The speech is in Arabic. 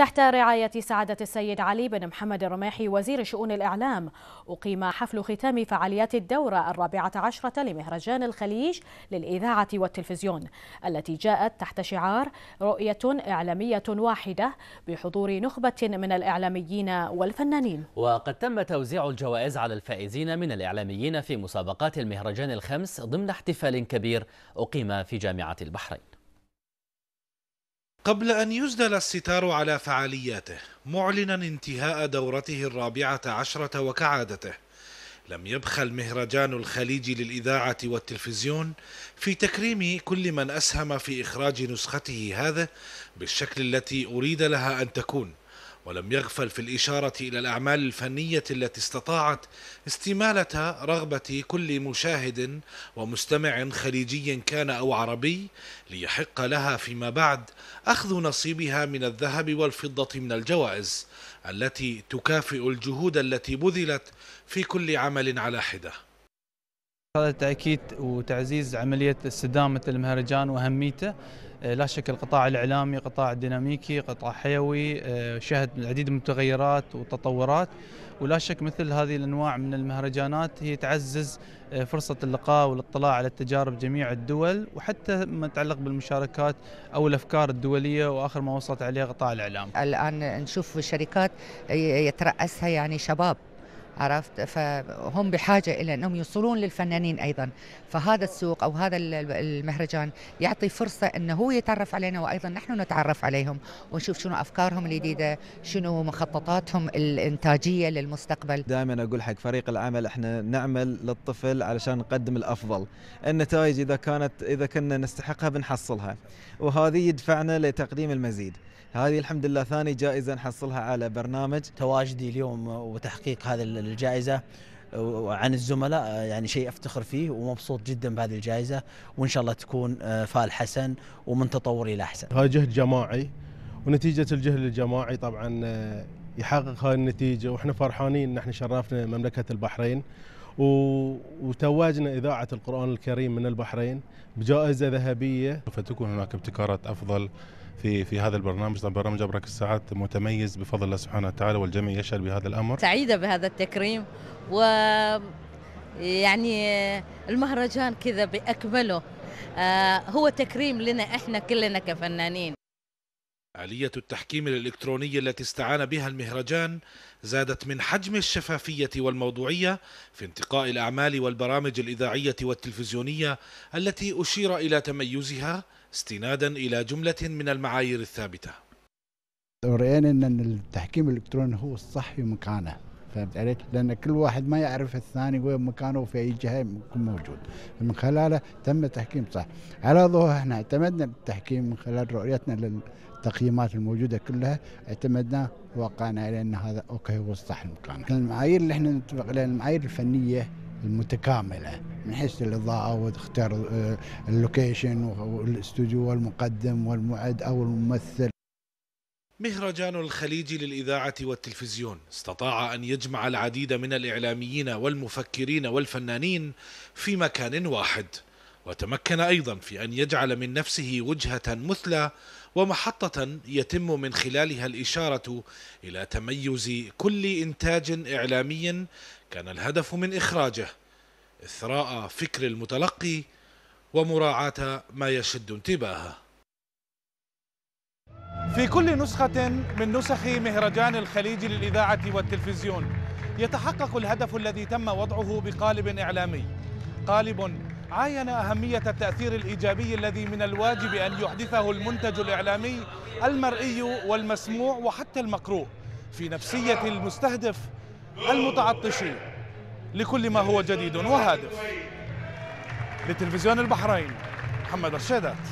تحت رعاية سعادة السيد علي بن محمد الرماحي وزير شؤون الإعلام أقيم حفل ختام فعاليات الدورة الرابعة عشرة لمهرجان الخليج للإذاعة والتلفزيون التي جاءت تحت شعار رؤية إعلامية واحدة بحضور نخبة من الإعلاميين والفنانين وقد تم توزيع الجوائز على الفائزين من الإعلاميين في مسابقات المهرجان الخمس ضمن احتفال كبير أقيم في جامعة البحرين قبل أن يسدل الستار على فعالياته معلنا انتهاء دورته الرابعة عشرة وكعادته لم يبخل مهرجان الخليج للإذاعة والتلفزيون في تكريم كل من أسهم في إخراج نسخته هذا بالشكل التي أريد لها أن تكون ولم يغفل في الإشارة إلى الأعمال الفنية التي استطاعت استمالة رغبة كل مشاهد ومستمع خليجي كان أو عربي ليحق لها فيما بعد أخذ نصيبها من الذهب والفضة من الجوائز التي تكافئ الجهود التي بذلت في كل عمل على حده هذا تأكيد وتعزيز عملية استدامة المهرجان وأهميته آه، لا شك القطاع الإعلامي قطاع ديناميكي قطاع حيوي آه، شهد العديد من التغيرات والتطورات ولا شك مثل هذه الأنواع من المهرجانات هي تعزز آه، فرصة اللقاء والاطلاع على تجارب جميع الدول وحتى ما يتعلق بالمشاركات أو الأفكار الدولية وآخر ما وصلت عليه قطاع الإعلام الآن نشوف شركات يترأسها يعني شباب عرفت فهم بحاجه الى انهم يوصلون للفنانين ايضا فهذا السوق او هذا المهرجان يعطي فرصه انه هو يتعرف علينا وايضا نحن نتعرف عليهم ونشوف شنو افكارهم الجديده شنو مخططاتهم الانتاجيه للمستقبل دائما اقول حق فريق العمل احنا نعمل للطفل علشان نقدم الافضل النتائج اذا كانت اذا كنا نستحقها بنحصلها وهذه يدفعنا لتقديم المزيد هذه الحمد لله ثاني جائزه نحصلها على برنامج تواجدي اليوم وتحقيق هذا الجائزه وعن الزملاء يعني شيء افتخر فيه ومبسوط جدا بهذه الجائزه وان شاء الله تكون آه، فال حسن ومن تطور الى احسن. هذا جهد جماعي ونتيجه الجهد الجماعي طبعا آه، يحقق هاي النتيجه واحنا فرحانين ان احنا شرفنا مملكه البحرين وتوجنا اذاعه القران الكريم من البحرين بجائزه ذهبيه فتكون هناك ابتكارات افضل في في هذا البرنامج طبعا برنامج ابرك الساعات متميز بفضل الله سبحانه وتعالى والجميع يشعر بهذا الامر سعيده بهذا التكريم و يعني المهرجان كذا باكمله آه، هو تكريم لنا احنا كلنا كفنانين آلية التحكيم الإلكتروني التي استعان بها المهرجان زادت من حجم الشفافية والموضوعية في انتقاء الأعمال والبرامج الإذاعية والتلفزيونية التي أشير إلى تميزها استنادا إلى جملة من المعايير الثابتة. رأينا أن التحكيم الإلكتروني هو الصح في مكانه. فهمت علي؟ لان كل واحد ما يعرف الثاني وين مكانه وفي اي جهه يكون موجود من خلاله تم تحكيم صح على ضوء احنا اعتمدنا التحكيم من خلال رؤيتنا للتقييمات الموجوده كلها اعتمدنا وقعنا على ان هذا اوكي هو الصح المكان المعايير اللي احنا نتفق عليها المعايير الفنيه المتكامله من حيث الاضاءه واختيار آه، اللوكيشن والاستوديو والمقدم والمعد او الممثل مهرجان الخليج للإذاعة والتلفزيون استطاع أن يجمع العديد من الإعلاميين والمفكرين والفنانين في مكان واحد وتمكن أيضا في أن يجعل من نفسه وجهة مثلى ومحطة يتم من خلالها الإشارة إلى تميز كل إنتاج إعلامي كان الهدف من إخراجه إثراء فكر المتلقي ومراعاة ما يشد انتباهه في كل نسخة من نسخ مهرجان الخليج للإذاعة والتلفزيون يتحقق الهدف الذي تم وضعه بقالب إعلامي قالب عاين أهمية التأثير الإيجابي الذي من الواجب أن يحدثه المنتج الإعلامي المرئي والمسموع وحتى المقروء في نفسية المستهدف المتعطش لكل ما هو جديد وهادف لتلفزيون البحرين محمد رشيدات